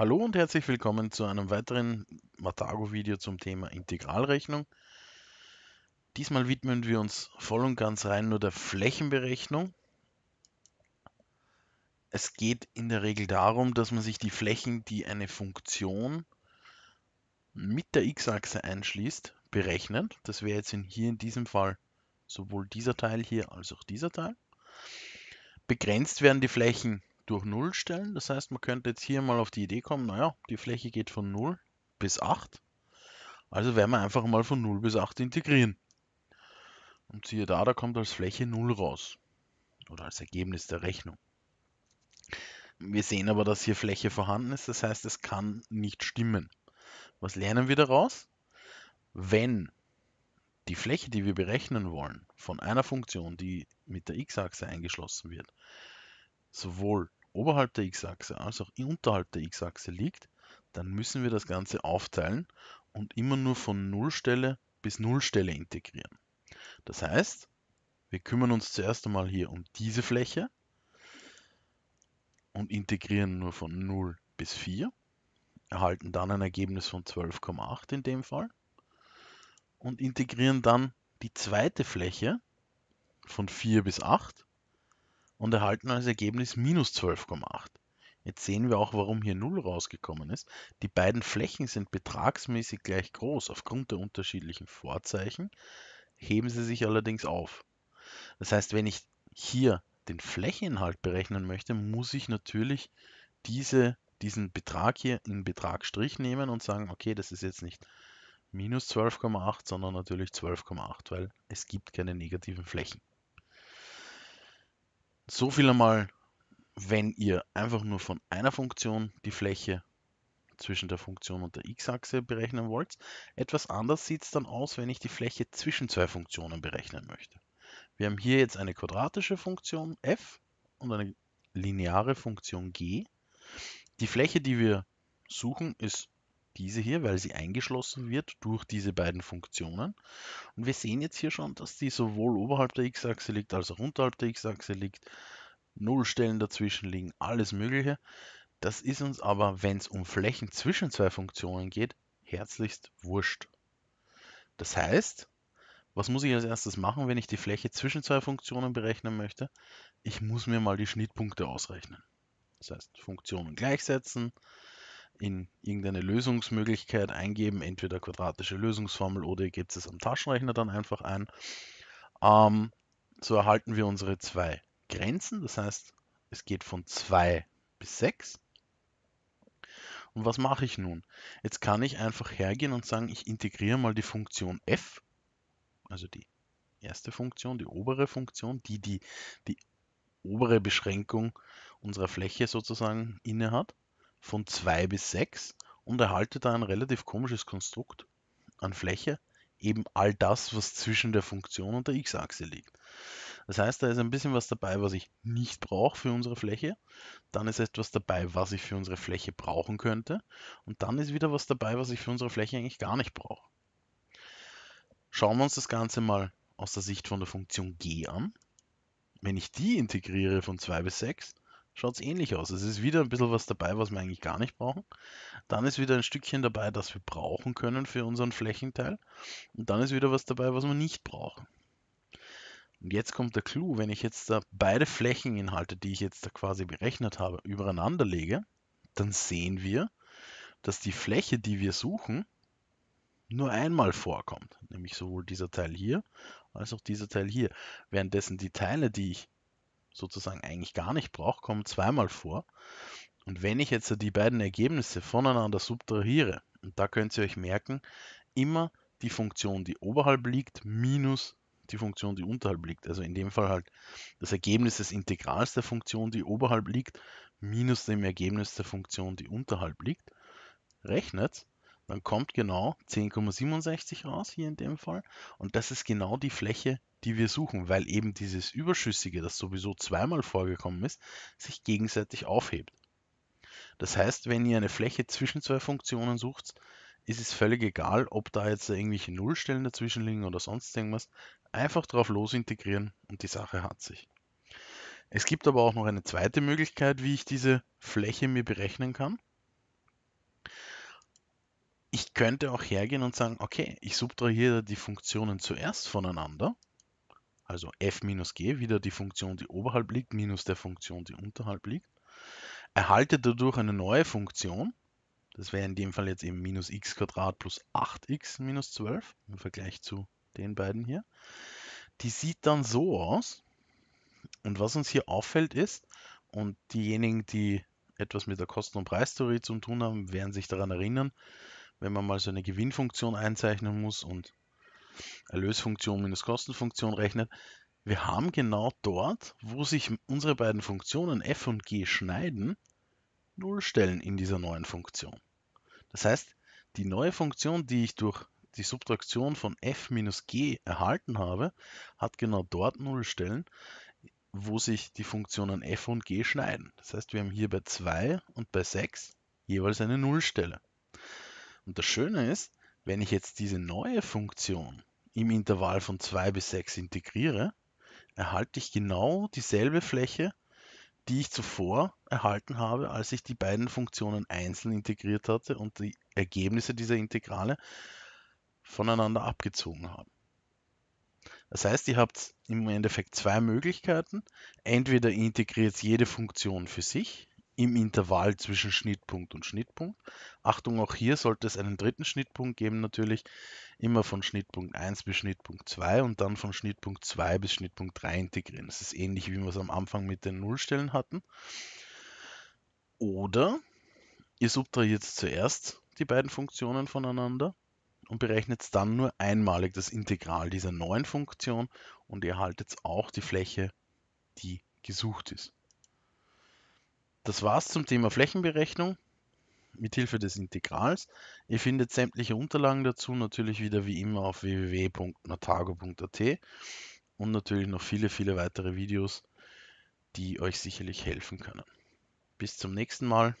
Hallo und herzlich willkommen zu einem weiteren Matago-Video zum Thema Integralrechnung. Diesmal widmen wir uns voll und ganz rein nur der Flächenberechnung. Es geht in der Regel darum, dass man sich die Flächen, die eine Funktion mit der x-Achse einschließt, berechnet. Das wäre jetzt in, hier in diesem Fall sowohl dieser Teil hier als auch dieser Teil. Begrenzt werden die Flächen durch 0 stellen. Das heißt, man könnte jetzt hier mal auf die Idee kommen, naja, die Fläche geht von 0 bis 8. Also werden wir einfach mal von 0 bis 8 integrieren. Und siehe da, da kommt als Fläche 0 raus. Oder als Ergebnis der Rechnung. Wir sehen aber, dass hier Fläche vorhanden ist. Das heißt, es kann nicht stimmen. Was lernen wir daraus? Wenn die Fläche, die wir berechnen wollen, von einer Funktion, die mit der x-Achse eingeschlossen wird, sowohl oberhalb der x-Achse als auch unterhalb der x-Achse liegt, dann müssen wir das Ganze aufteilen und immer nur von Nullstelle bis Nullstelle integrieren. Das heißt, wir kümmern uns zuerst einmal hier um diese Fläche und integrieren nur von 0 bis 4, erhalten dann ein Ergebnis von 12,8 in dem Fall und integrieren dann die zweite Fläche von 4 bis 8 und erhalten als Ergebnis minus 12,8. Jetzt sehen wir auch, warum hier 0 rausgekommen ist. Die beiden Flächen sind betragsmäßig gleich groß aufgrund der unterschiedlichen Vorzeichen, heben sie sich allerdings auf. Das heißt, wenn ich hier den Flächeninhalt berechnen möchte, muss ich natürlich diese, diesen Betrag hier in Betragstrich nehmen und sagen, okay, das ist jetzt nicht minus 12,8, sondern natürlich 12,8, weil es gibt keine negativen Flächen. So viel einmal, wenn ihr einfach nur von einer Funktion die Fläche zwischen der Funktion und der x-Achse berechnen wollt. Etwas anders sieht es dann aus, wenn ich die Fläche zwischen zwei Funktionen berechnen möchte. Wir haben hier jetzt eine quadratische Funktion f und eine lineare Funktion g. Die Fläche, die wir suchen, ist diese hier, weil sie eingeschlossen wird durch diese beiden Funktionen. Und wir sehen jetzt hier schon, dass die sowohl oberhalb der x-Achse liegt, als auch unterhalb der x-Achse liegt. Nullstellen dazwischen liegen, alles Mögliche. Das ist uns aber, wenn es um Flächen zwischen zwei Funktionen geht, herzlichst wurscht. Das heißt, was muss ich als erstes machen, wenn ich die Fläche zwischen zwei Funktionen berechnen möchte? Ich muss mir mal die Schnittpunkte ausrechnen. Das heißt, Funktionen gleichsetzen, in irgendeine Lösungsmöglichkeit eingeben, entweder quadratische Lösungsformel oder ihr gebt es am Taschenrechner dann einfach ein. Ähm, so erhalten wir unsere zwei Grenzen, das heißt, es geht von 2 bis 6. Und was mache ich nun? Jetzt kann ich einfach hergehen und sagen, ich integriere mal die Funktion f, also die erste Funktion, die obere Funktion, die die, die obere Beschränkung unserer Fläche sozusagen inne hat von 2 bis 6 und erhalte da ein relativ komisches Konstrukt an Fläche, eben all das, was zwischen der Funktion und der x-Achse liegt. Das heißt, da ist ein bisschen was dabei, was ich nicht brauche für unsere Fläche. Dann ist etwas dabei, was ich für unsere Fläche brauchen könnte. Und dann ist wieder was dabei, was ich für unsere Fläche eigentlich gar nicht brauche. Schauen wir uns das Ganze mal aus der Sicht von der Funktion g an. Wenn ich die integriere von 2 bis 6, schaut es ähnlich aus. Es ist wieder ein bisschen was dabei, was wir eigentlich gar nicht brauchen. Dann ist wieder ein Stückchen dabei, das wir brauchen können für unseren Flächenteil. Und dann ist wieder was dabei, was wir nicht brauchen. Und jetzt kommt der Clou, wenn ich jetzt da beide Flächeninhalte, die ich jetzt da quasi berechnet habe, übereinander lege, dann sehen wir, dass die Fläche, die wir suchen, nur einmal vorkommt. Nämlich sowohl dieser Teil hier als auch dieser Teil hier. Währenddessen die Teile, die ich sozusagen eigentlich gar nicht brauche, kommen zweimal vor. Und wenn ich jetzt die beiden Ergebnisse voneinander subtrahiere, und da könnt ihr euch merken, immer die Funktion, die oberhalb liegt, minus die Funktion, die unterhalb liegt. Also in dem Fall halt das Ergebnis des Integrals der Funktion, die oberhalb liegt, minus dem Ergebnis der Funktion, die unterhalb liegt. Rechnet dann kommt genau 10,67 raus, hier in dem Fall. Und das ist genau die Fläche, die wir suchen, weil eben dieses Überschüssige, das sowieso zweimal vorgekommen ist, sich gegenseitig aufhebt. Das heißt, wenn ihr eine Fläche zwischen zwei Funktionen sucht, ist es völlig egal, ob da jetzt irgendwelche Nullstellen dazwischen liegen oder sonst irgendwas. Einfach drauf los integrieren und die Sache hat sich. Es gibt aber auch noch eine zweite Möglichkeit, wie ich diese Fläche mir berechnen kann ich könnte auch hergehen und sagen, okay, ich subtrahiere die Funktionen zuerst voneinander. Also f minus g, wieder die Funktion, die oberhalb liegt, minus der Funktion, die unterhalb liegt. Erhalte dadurch eine neue Funktion. Das wäre in dem Fall jetzt eben minus x plus 8x minus 12 im Vergleich zu den beiden hier. Die sieht dann so aus. Und was uns hier auffällt ist, und diejenigen, die etwas mit der Kosten- und Preistheorie zu tun haben, werden sich daran erinnern, wenn man mal so eine Gewinnfunktion einzeichnen muss und Erlösfunktion minus Kostenfunktion rechnet, wir haben genau dort, wo sich unsere beiden Funktionen f und g schneiden, Nullstellen in dieser neuen Funktion. Das heißt, die neue Funktion, die ich durch die Subtraktion von f minus g erhalten habe, hat genau dort Nullstellen, wo sich die Funktionen f und g schneiden. Das heißt, wir haben hier bei 2 und bei 6 jeweils eine Nullstelle. Und das Schöne ist, wenn ich jetzt diese neue Funktion im Intervall von 2 bis 6 integriere, erhalte ich genau dieselbe Fläche, die ich zuvor erhalten habe, als ich die beiden Funktionen einzeln integriert hatte und die Ergebnisse dieser Integrale voneinander abgezogen habe. Das heißt, ihr habt im Endeffekt zwei Möglichkeiten. Entweder integriert jede Funktion für sich im Intervall zwischen Schnittpunkt und Schnittpunkt. Achtung, auch hier sollte es einen dritten Schnittpunkt geben, natürlich immer von Schnittpunkt 1 bis Schnittpunkt 2 und dann von Schnittpunkt 2 bis Schnittpunkt 3 integrieren. Das ist ähnlich, wie wir es am Anfang mit den Nullstellen hatten. Oder ihr subtrahiert zuerst die beiden Funktionen voneinander und berechnet dann nur einmalig das Integral dieser neuen Funktion und ihr erhaltet auch die Fläche, die gesucht ist. Das war's zum Thema Flächenberechnung mit Hilfe des Integrals. Ihr findet sämtliche Unterlagen dazu natürlich wieder wie immer auf www.natago.at und natürlich noch viele, viele weitere Videos, die euch sicherlich helfen können. Bis zum nächsten Mal.